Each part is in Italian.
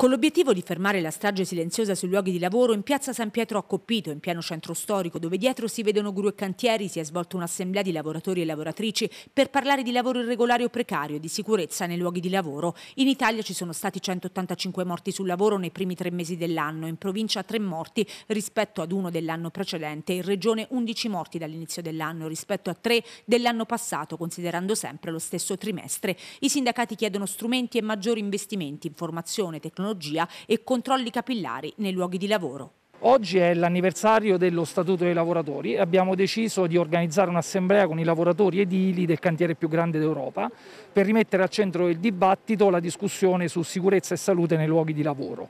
Con l'obiettivo di fermare la strage silenziosa sui luoghi di lavoro, in piazza San Pietro a Coppito, in pieno centro storico, dove dietro si vedono gru e cantieri, si è svolta un'assemblea di lavoratori e lavoratrici per parlare di lavoro irregolare o precario e di sicurezza nei luoghi di lavoro. In Italia ci sono stati 185 morti sul lavoro nei primi tre mesi dell'anno, in provincia tre morti rispetto ad uno dell'anno precedente, in regione 11 morti dall'inizio dell'anno rispetto a tre dell'anno passato, considerando sempre lo stesso trimestre. I sindacati chiedono strumenti e maggiori investimenti in formazione, tecnologia tecnologia e controlli capillari nei luoghi di lavoro. Oggi è l'anniversario dello Statuto dei lavoratori e abbiamo deciso di organizzare un'assemblea con i lavoratori edili del cantiere più grande d'Europa per rimettere al centro del dibattito la discussione su sicurezza e salute nei luoghi di lavoro.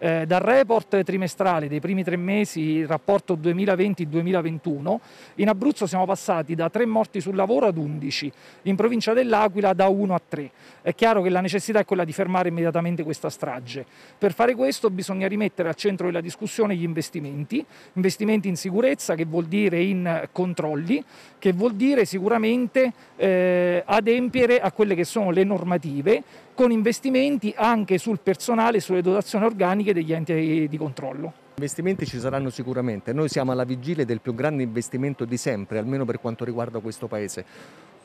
Eh, dal report trimestrale dei primi tre mesi, rapporto 2020-2021, in Abruzzo siamo passati da tre morti sul lavoro ad 11, in provincia dell'Aquila da 1 a 3. È chiaro che la necessità è quella di fermare immediatamente questa strage. Per fare questo bisogna rimettere al centro della discussione gli investimenti, investimenti in sicurezza che vuol dire in controlli, che vuol dire sicuramente eh, adempiere a quelle che sono le normative con investimenti anche sul personale e sulle dotazioni organiche degli enti di controllo. Investimenti ci saranno sicuramente, noi siamo alla vigilia del più grande investimento di sempre, almeno per quanto riguarda questo Paese.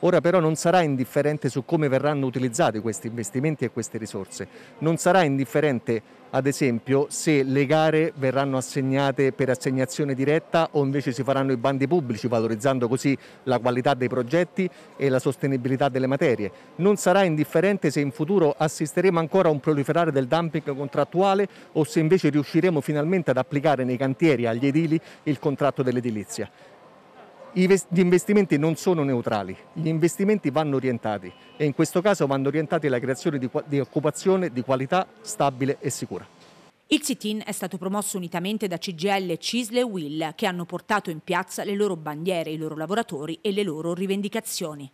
Ora però non sarà indifferente su come verranno utilizzati questi investimenti e queste risorse, non sarà indifferente ad esempio se le gare verranno assegnate per assegnazione diretta o invece si faranno i bandi pubblici valorizzando così la qualità dei progetti e la sostenibilità delle materie. Non sarà indifferente se in futuro assisteremo ancora a un proliferare del dumping contrattuale o se invece riusciremo finalmente ad applicare nei cantieri agli edili il contratto dell'edilizia gli investimenti non sono neutrali, gli investimenti vanno orientati e in questo caso vanno orientati alla creazione di, di occupazione di qualità stabile e sicura. Il sit-in è stato promosso unitamente da CGL, Cisle e Will che hanno portato in piazza le loro bandiere, i loro lavoratori e le loro rivendicazioni.